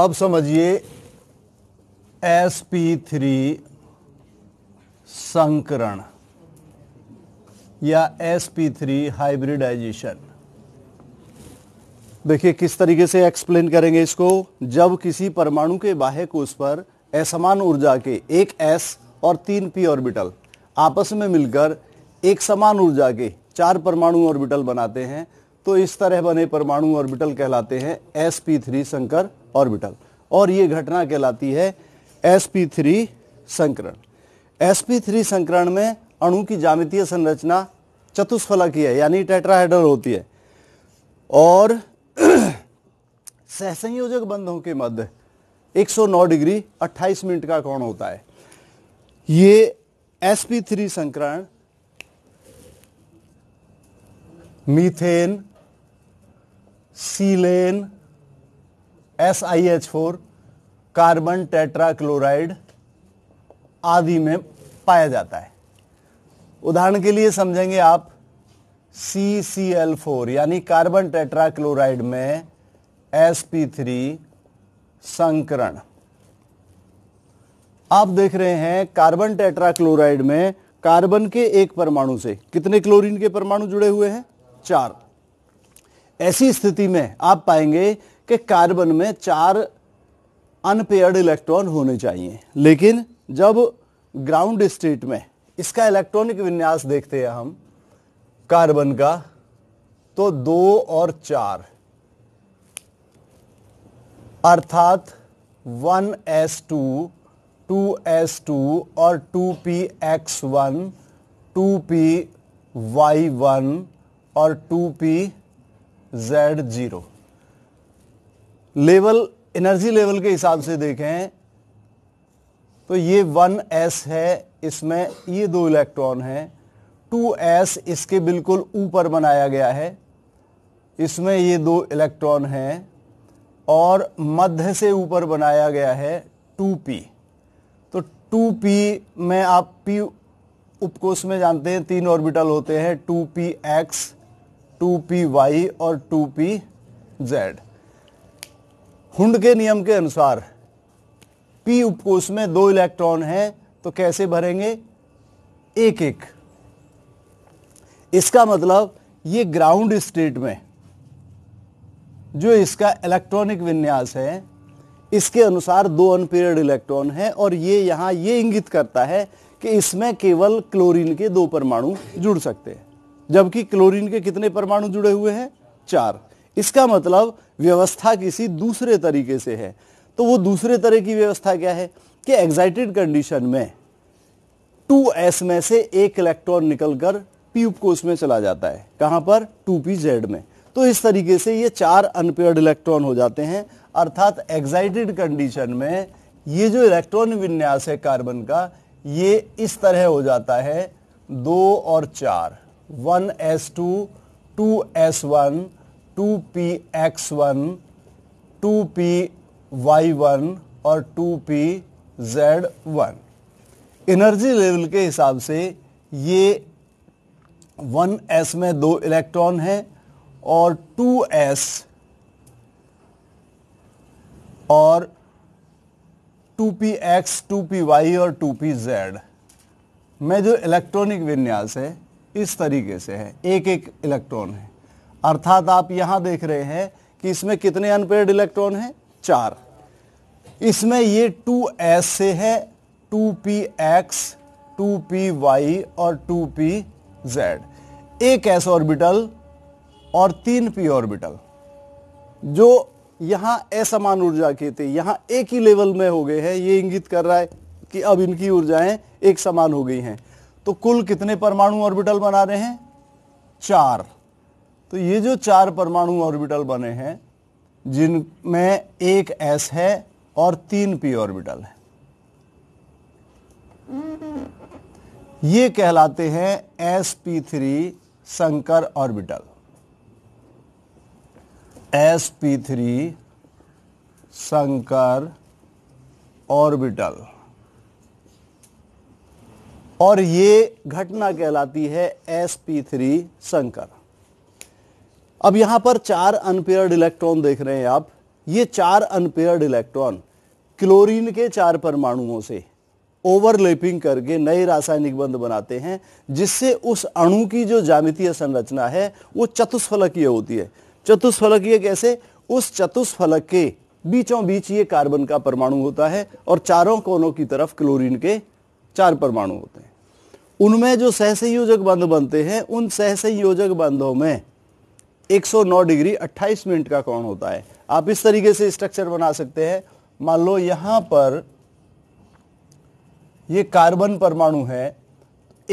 अब समझिए s P three संकरण या एस पी थ्री हाइब्रिडाइजेशन देखिए किस तरीके से एक्सप्लेन करेंगे इसको जब किसी परमाणु के बाह्य कोष पर असमान ऊर्जा के एक एस और तीन पी ऑर्बिटल आपस में मिलकर एक समान ऊर्जा के चार परमाणु ऑर्बिटल बनाते हैं तो इस तरह बने परमाणु ऑर्बिटल कहलाते हैं एस पी थ्री संकर ऑर्बिटल और ये घटना कहलाती है एस पी थ्री संकरण थ्री संकरण में अणु की जामितीय संरचना की है यानी टेट्राहेड्रल होती है और सहसंयोजक बंधों के मध्य 109 डिग्री 28 मिनट का कोण होता है ये sp3 संकरण methane silane S I H four carbon tetrachloride आदि में पाया जाता है उदाहरण के लिए समझेंगे आप सी सी एल फोर यानी कार्बन टेट्राक्लोराइड में एस पी थ्री संकरण आप देख रहे हैं कार्बन टेट्राक्लोराइड में कार्बन के एक परमाणु से कितने क्लोरीन के परमाणु जुड़े हुए हैं चार ऐसी स्थिति में आप पाएंगे कि कार्बन में चार अनपेयर्ड इलेक्ट्रॉन होने चाहिए लेकिन जब ग्राउंड स्टेट में इसका इलेक्ट्रॉनिक विन्यास देखते हैं हम कार्बन का तो दो और चार अर्थात one s two two s two और two p x one two p y one और two p z zero level energy level के हिसाब से देखें तो ये वन एस है इसमें ये दो इलेक्ट्रॉन हैं टू एस इसके बिल्कुल ऊपर बनाया गया है इसमें ये दो इलेक्ट्रॉन हैं और मध्य से ऊपर बनाया गया है टू पी तो टू पी में आप पी उपकोष में जानते हैं तीन ऑर्बिटल होते हैं two p x two p y और टू पी जेड हुंड के नियम के अनुसार पी उपकोष में दो इलेक्ट्रॉन हैं तो कैसे भरेंगे एक एक इसका मतलब ये ग्राउंड स्टेट में जो इसका इलेक्ट्रॉनिक विन्यास है इसके अनुसार दो अनपेयर्ड इलेक्ट्रॉन है और ये यहां ये इंगित करता है कि इसमें केवल क्लोरीन के दो परमाणु जुड़ सकते हैं जबकि क्लोरीन के कितने परमाणु जुड़े हुए हैं चार इसका मतलब व्यवस्था किसी दूसरे तरीके से है तो वो दूसरे तरह की व्यवस्था क्या है कि एग्जाइटेड कंडीशन में टू एस में से एक इलेक्ट्रॉन निकलकर ट्यूब कोष में चला जाता है कहां पर टू पी जेड में तो इस तरीके से ये चार अनपेयर्ड इलेक्ट्रॉन हो जाते हैं अर्थात एग्जाइटेड कंडीशन में ये जो इलेक्ट्रॉन विन्यास है कार्बन का ये इस तरह हो जाता है दो और चार one s two two s one two p x one two p y one और two p z one energy level के हिसाब से ये वन एस में दो इलेक्ट्रॉन हैं और टू एस और two p x two p y और टू पी जेड में जो इलेक्ट्रॉनिक विन्यास है इस तरीके से है एक एक इलेक्ट्रॉन है अर्थात आप यहां देख रहे हैं कि इसमें कितने अनपेड इलेक्ट्रॉन हैं चार इसमें ये टू एस से है two p x two p y और टू पी जेड एक एस ऑर्बिटल और तीन पी ऑर्बिटल जो यहां असमान ऊर्जा के थे यहां एक ही लेवल में हो गए हैं ये इंगित कर रहा है कि अब इनकी ऊर्जाएं एक समान हो गई हैं तो कुल कितने परमाणु ऑर्बिटल बना रहे हैं चार तो ये जो चार परमाणु ऑर्बिटल बने हैं जिनमें एक एस है और तीन पी ऑर्बिटल है ये कहलाते हैं एस पी थ्री संकर ऑर्बिटल एस पी थ्री संकर ऑर्बिटल और ये घटना कहलाती है एस पी थ्री संकर अब यहां पर चार अनपेयर्ड इलेक्ट्रॉन देख रहे हैं आप ये चार अनपेयर्ड इलेक्ट्रॉन क्लोरीन के चार परमाणुओं से ओवरलेपिंग करके नए रासायनिक बंध बनाते हैं जिससे उस अणु की जो जामितीय संरचना है वो चतुष्फलकीय होती है चतुष्फलकीय कैसे उस चतुष्फलक के बीचों बीच ये कार्बन का परमाणु होता है और चारों कोनों की तरफ क्लोरीन के चार परमाणु होते हैं उनमें जो सहसंयोजक बंध बनते हैं उन सहसंयोजक बंधों में 109 डिग्री 28 मिनट का कोण होता है आप इस तरीके से स्ट्रक्चर बना सकते हैं मान लो यहां पर ये कार्बन परमाणु है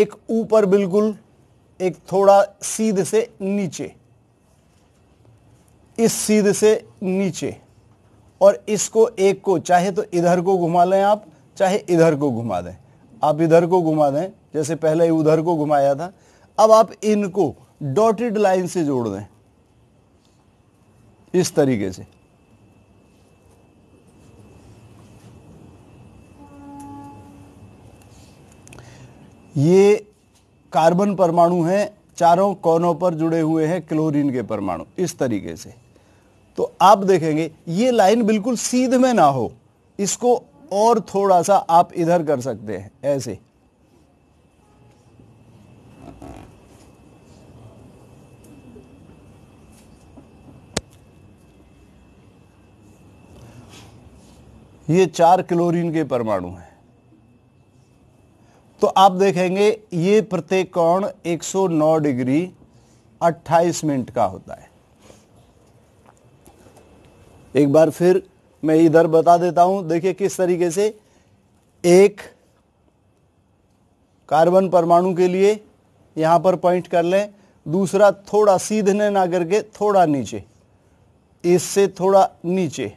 एक ऊपर बिल्कुल एक थोड़ा सीध से नीचे इस सीध से नीचे और इसको एक को चाहे तो इधर को घुमा लें आप चाहे इधर को घुमा दें आप इधर को घुमा दें जैसे पहले ही उधर को घुमाया था अब आप इनको डॉटेड लाइन से जोड़ दें इस तरीके से ये कार्बन परमाणु हैं चारों कोनों पर जुड़े हुए हैं क्लोरीन के परमाणु इस तरीके से तो आप देखेंगे ये लाइन बिल्कुल सीध में ना हो इसको और थोड़ा सा आप इधर कर सकते हैं ऐसे ये चार क्लोरीन के परमाणु हैं तो आप देखेंगे ये प्रत्येक कोण 109 डिग्री 28 मिनट का होता है एक बार फिर मैं इधर बता देता हूं देखिए किस तरीके से एक कार्बन परमाणु के लिए यहां पर पॉइंट कर लें दूसरा थोड़ा सीधने ना करके थोड़ा नीचे इससे थोड़ा नीचे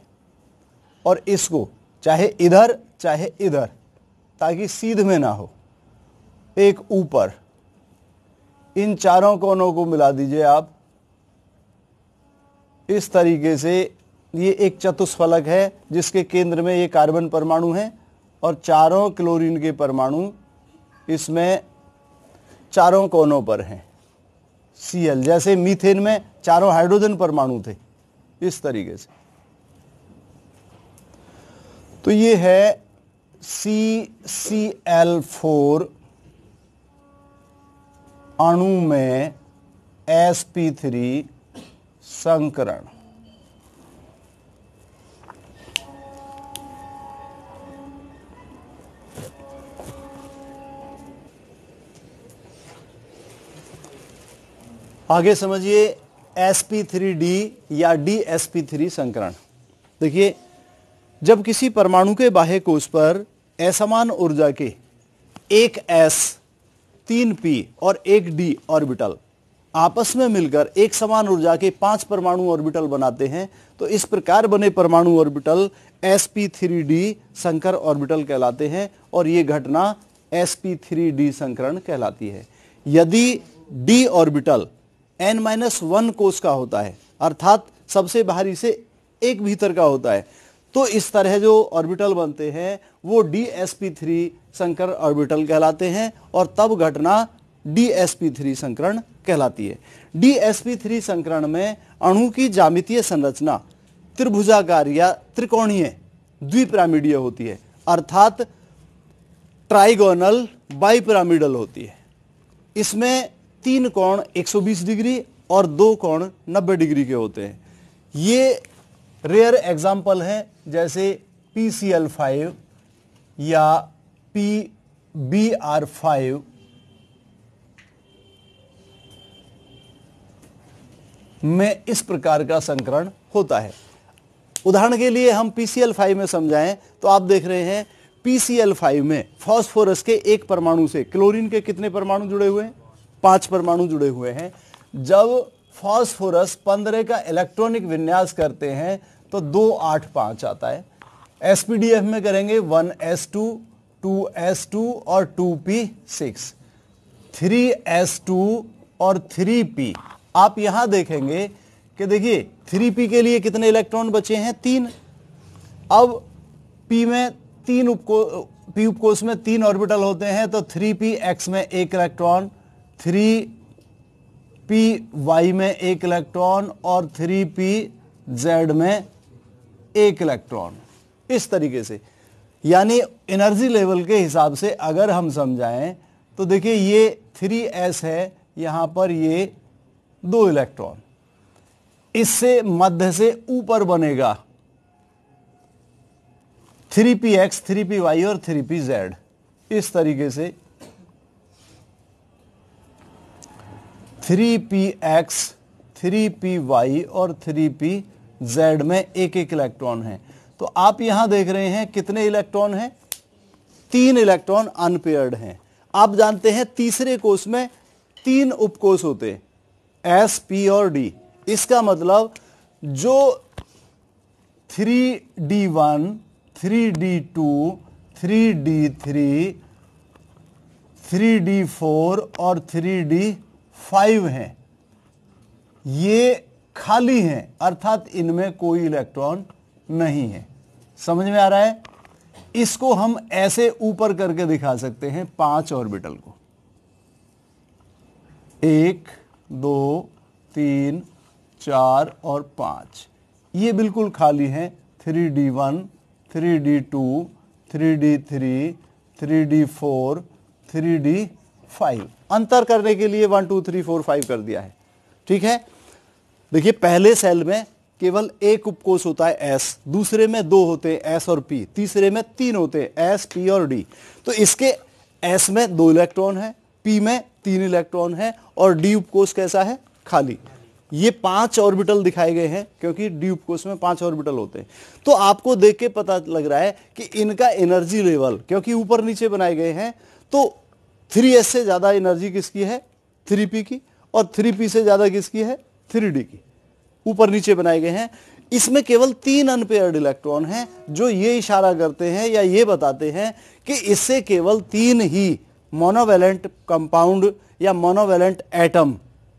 और इसको चाहे इधर चाहे इधर ताकि सीध में ना हो एक ऊपर इन चारों कोनों को मिला दीजिए आप इस तरीके से ये एक चतुष्फलक है जिसके केंद्र में ये कार्बन परमाणु है और चारों क्लोरीन के परमाणु इसमें चारों कोनों पर हैं सी एल जैसे मीथेन में चारों हाइड्रोजन परमाणु थे इस तरीके से तो ये है सी सी एल फोर अणु में एस पी थ्री संकरण आगे समझिए एस पी डी या डी एस थ्री संकरण देखिए जब किसी परमाणु के बाह्य कोष पर असमान ऊर्जा के एक एस तीन पी और एक डी ऑर्बिटल आपस में मिलकर एक समान ऊर्जा के पांच परमाणु ऑर्बिटल बनाते हैं तो इस प्रकार बने परमाणु ऑर्बिटल एस डी संकर ऑर्बिटल कहलाते हैं और ये घटना एस डी संकरण कहलाती है यदि d orbital n minus one कोष का होता है अर्थात सबसे बाहरी से एक भीतर का होता है तो इस तरह जो ऑर्बिटल बनते हैं वो डी एस पी थ्री संकर ऑर्बिटल कहलाते हैं और तब घटना डी एस पी थ्री संकरण कहलाती है डी एस पी थ्री संकरण में अणु की जामितीय संरचना त्रिभुजाकार या त्रिकोणीय द्विपिरामिडीय होती है अर्थात ट्राइगोनल बाइपिरामिडल होती है इसमें तीन कोण 120 डिग्री और दो कोण 90 डिग्री के होते हैं ये रेयर एग्जाम्पल हैं जैसे पी सी एल फाइव या पी बी आर फाइव में इस प्रकार का संकरण होता है उदाहरण के लिए हम पी सी एल फाइव में समझाएं तो आप देख रहे हैं पी सी एल फाइव में फॉस्फोरस के एक परमाणु से क्लोरीन के कितने परमाणु जुड़े हुए हैं पांच परमाणु जुड़े हुए हैं जब फॉस्फोरस पंद्रह का इलेक्ट्रॉनिक विन्यास करते हैं तो दो आठ पाँच आता है एस में करेंगे one s two two s two और two p six three s two और थ्री पी आप यहां देखेंगे कि देखिए थ्री पी के लिए कितने इलेक्ट्रॉन बचे हैं तीन अब पी में तीन उपको पी उपकोष में तीन ऑर्बिटल होते हैं तो थ्री पी एक्स में एक इलेक्ट्रॉन थ्री पी वाई में एक इलेक्ट्रॉन और थ्री पी जेड में एक इलेक्ट्रॉन इस तरीके से यानी एनर्जी लेवल के हिसाब से अगर हम समझाएं तो देखिए ये थ्री एस है यहाँ पर ये दो इलेक्ट्रॉन इससे मध्य से ऊपर बनेगा three p x three p y और थ्री पी जेड इस तरीके से three p x three p y और थ्री पी जेड में एक एक इलेक्ट्रॉन है तो आप यहां देख रहे हैं कितने इलेक्ट्रॉन हैं तीन इलेक्ट्रॉन अनपेयर्ड हैं आप जानते हैं तीसरे कोष में तीन उपकोष होते हैं एस पी और डी इसका मतलब जो three d one three d two three d three three d four और थ्री डी फाइव हैं ये खाली हैं अर्थात इनमें कोई इलेक्ट्रॉन नहीं है समझ में आ रहा है इसको हम ऐसे ऊपर करके दिखा सकते हैं पांच ऑर्बिटल को एक दो तीन चार और पांच ये बिल्कुल खाली हैं three d one three d two three d three three d four three d five अंतर करने के लिए one two three four five कर दिया है ठीक है देखिए पहले सेल में केवल एक उपकोष होता है एस दूसरे में दो होते हैं एस और पी तीसरे में तीन होते हैं एस पी और डी तो इसके एस में दो इलेक्ट्रॉन है पी में तीन इलेक्ट्रॉन है और डी उपकोष कैसा है खाली ये पांच ऑर्बिटल दिखाए गए हैं क्योंकि डी उपकोष में पांच ऑर्बिटल होते हैं तो आपको देख के पता लग रहा है कि इनका एनर्जी लेवल क्योंकि ऊपर नीचे बनाए गए हैं तो थ्री एस से ज़्यादा एनर्जी किसकी है थ्री पी की और थ्री पी से ज़्यादा किसकी है थ्री डी की ऊपर नीचे बनाए गए हैं इसमें केवल तीन अनपेयर्ड इलेक्ट्रॉन हैं जो ये इशारा करते हैं या ये बताते हैं कि इससे केवल तीन ही मोनोवेलेंट कंपाउंड या मोनोवेलेंट एटम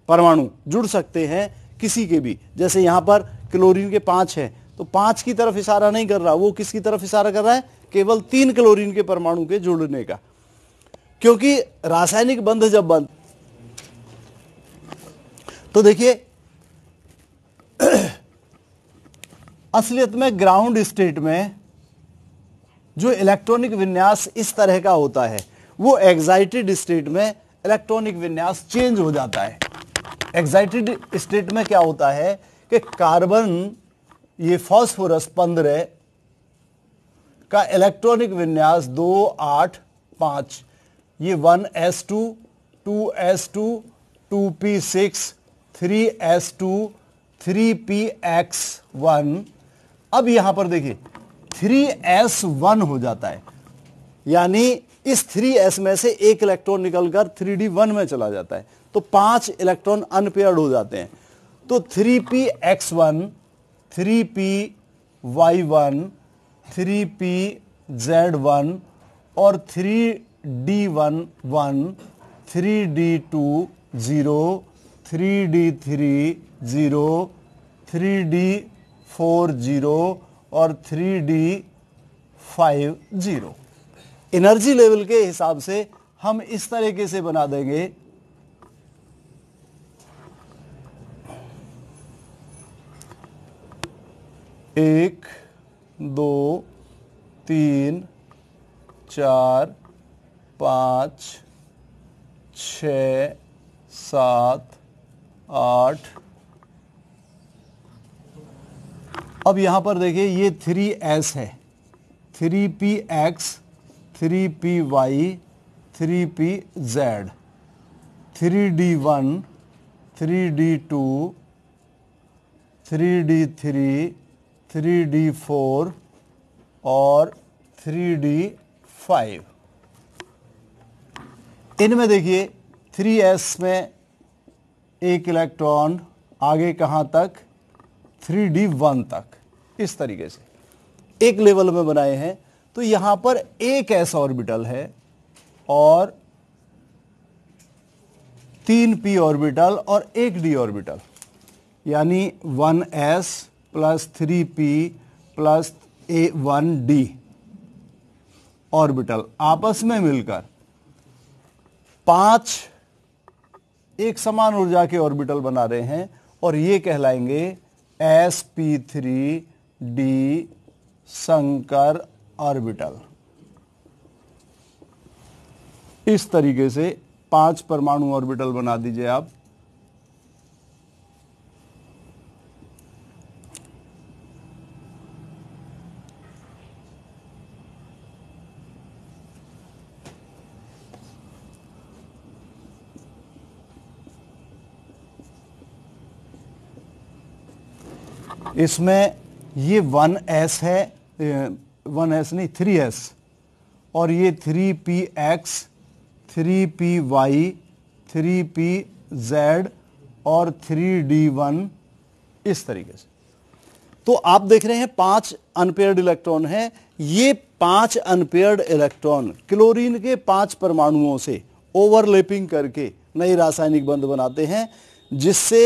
परमाणु जुड़ सकते हैं किसी के भी जैसे यहाँ पर क्लोरीन के पांच हैं तो पांच की तरफ इशारा नहीं कर रहा वो किसकी तरफ इशारा कर रहा है केवल तीन क्लोरीन के परमाणु के जुड़ने का क्योंकि रासायनिक बंध जब बंद तो देखिए असलियत में ग्राउंड स्टेट में जो इलेक्ट्रॉनिक विन्यास इस तरह का होता है वो एग्जाइटेड स्टेट में इलेक्ट्रॉनिक विन्यास चेंज हो जाता है एग्जाइटेड स्टेट में क्या होता है कि कार्बन ये फॉस्फोरस पंद्रह का इलेक्ट्रॉनिक विन्यास दो आठ पाँच ये one s two two s two two p six three s two three p x one अब यहां पर देखिए थ्री एस वन हो जाता है यानी इस थ्री एस में से एक इलेक्ट्रॉन निकलकर थ्री डी वन में चला जाता है तो पांच इलेक्ट्रॉन अनपेयर्ड हो जाते हैं तो three p x one three p y one three p z one और three d one one three d two zero three d three zero three d four zero और three d five zero energy level के हिसाब से हम इस तरीके से बना देंगे एक दो तीन चार पाँच छ सात आठ अब यहाँ पर देखिए ये थ्री एस है three p x three p y three p z three d one three d two three d three three d four और थ्री डी फाइव इनमें देखिए थ्री एस में एक इलेक्ट्रॉन आगे कहाँ तक थ्री डी वन तक इस तरीके से एक लेवल में बनाए हैं तो यहाँ पर एक एस ऑर्बिटल है और तीन पी ऑर्बिटल और एक डी ऑर्बिटल यानी one s plus three p plus a one d orbital आपस में मिलकर पांच एक समान ऊर्जा के ऑर्बिटल बना रहे हैं और ये कहलाएंगे एस पी थ्री डी संकर ऑर्बिटल इस तरीके से पांच परमाणु ऑर्बिटल बना दीजिए आप इसमें ये वन एस है वन एस नहीं थ्री एस और ये three p x three p y three p z और थ्री डी वन इस तरीके से तो आप देख रहे हैं पांच अनपेयर्ड इलेक्ट्रॉन हैं ये पांच अनपेयर्ड इलेक्ट्रॉन क्लोरीन के पांच परमाणुओं से ओवरलेपिंग करके नई रासायनिक बंध बनाते हैं जिससे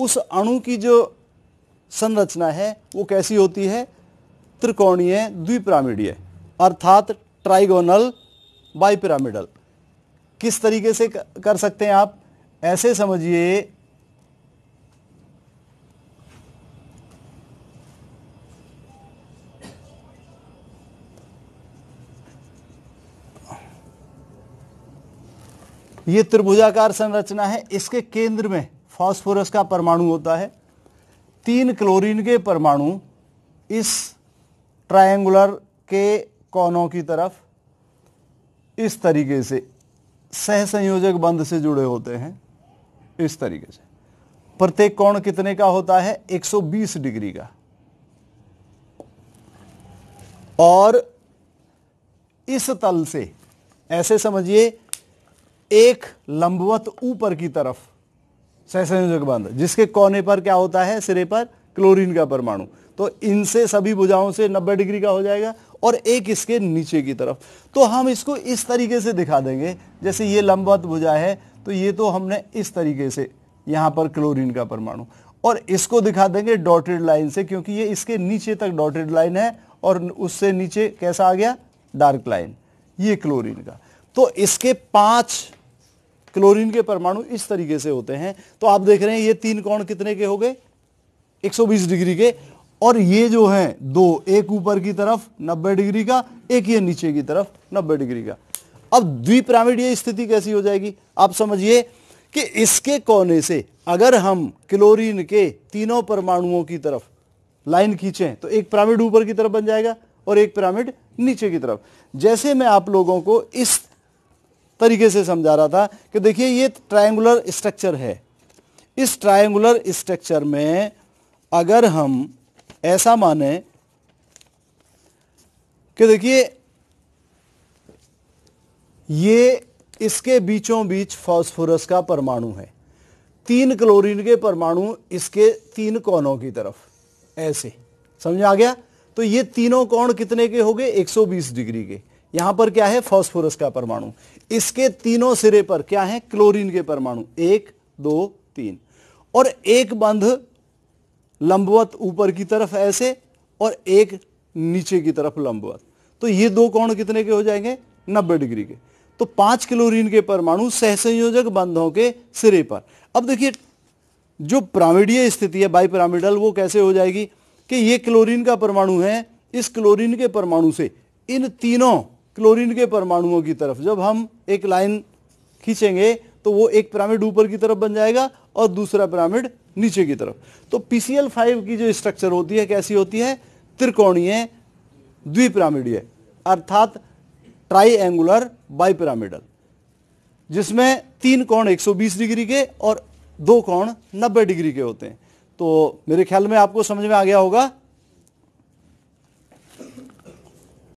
उस अणु की जो संरचना है वो कैसी होती है त्रिकोणीय द्विपिरामिडीय अर्थात ट्राइगोनल बाईपिरामिडल किस तरीके से कर सकते हैं आप ऐसे समझिए ये त्रिभुजाकार संरचना है इसके केंद्र में फास्फोरस का परमाणु होता है तीन क्लोरीन के परमाणु इस ट्रायंगुलर के कोनों की तरफ इस तरीके से सहसंयोजक बंध से जुड़े होते हैं इस तरीके से प्रत्येक कोण कितने का होता है 120 डिग्री का और इस तल से ऐसे समझिए एक लंबवत ऊपर की तरफ सहसंयोजक बंध जिसके कोने पर क्या होता है सिरे पर क्लोरीन का परमाणु तो इनसे सभी भुजाओं से 90 डिग्री का हो जाएगा और एक इसके नीचे की तरफ तो हम इसको इस तरीके से दिखा देंगे जैसे ये लंबवत भुजा है तो ये तो हमने इस तरीके से यहाँ पर क्लोरीन का परमाणु और इसको दिखा देंगे डॉटेड लाइन से क्योंकि ये इसके नीचे तक डॉटेड लाइन है और उससे नीचे कैसा आ गया डार्क लाइन ये क्लोरीन का तो इसके पांच क्लोरीन के परमाणु इस तरीके से होते हैं तो आप देख रहे हैं ये तीन कोण कितने के हो गए 120 डिग्री के और ये जो है दो एक ऊपर की तरफ 90 डिग्री का एक ये नीचे की तरफ 90 डिग्री का अब द्विपिरामिडीय स्थिति कैसी हो जाएगी आप समझिए कि इसके कोने से अगर हम क्लोरीन के तीनों परमाणुओं की तरफ लाइन खींचे तो एक पिरामिड ऊपर की तरफ बन जाएगा और एक पिरामिड नीचे की तरफ जैसे मैं आप लोगों को इस तरीके से समझा रहा था कि देखिए ये ट्रायंगुलर स्ट्रक्चर है इस ट्रायंगुलर स्ट्रक्चर में अगर हम ऐसा माने कि देखिए ये इसके बीचों बीच फास्फोरस का परमाणु है तीन क्लोरीन के परमाणु इसके तीन कोनों की तरफ ऐसे समझ आ गया तो ये तीनों कोण कितने के हो गए 120 डिग्री के यहां पर क्या है फॉस्फोरस का परमाणु इसके तीनों सिरे पर क्या है क्लोरीन के परमाणु एक दो तीन और एक बंध लंबवत ऊपर की तरफ ऐसे और एक नीचे की तरफ लंबवत तो ये दो कोण कितने के हो जाएंगे 90 डिग्री के तो पांच क्लोरीन के परमाणु सहसंयोजक बंधों के सिरे पर अब देखिए जो प्रामिडीय स्थिति है बाई वो कैसे हो जाएगी कि ये क्लोरीन का परमाणु है इस क्लोरीन के परमाणु से इन तीनों क्लोरीन के परमाणुओं की तरफ जब हम एक लाइन खींचेंगे तो वो एक पिरामिड ऊपर की तरफ बन जाएगा और दूसरा पिरामिड नीचे की तरफ तो पीसीएल फाइव की जो स्ट्रक्चर होती है कैसी होती है त्रिकोणीय द्विपिरामिडीय अर्थात ट्राई बाई पिरामिडल जिसमें तीन कोण 120 डिग्री के और दो कोण 90 डिग्री के होते हैं तो मेरे ख्याल में आपको समझ में आ गया होगा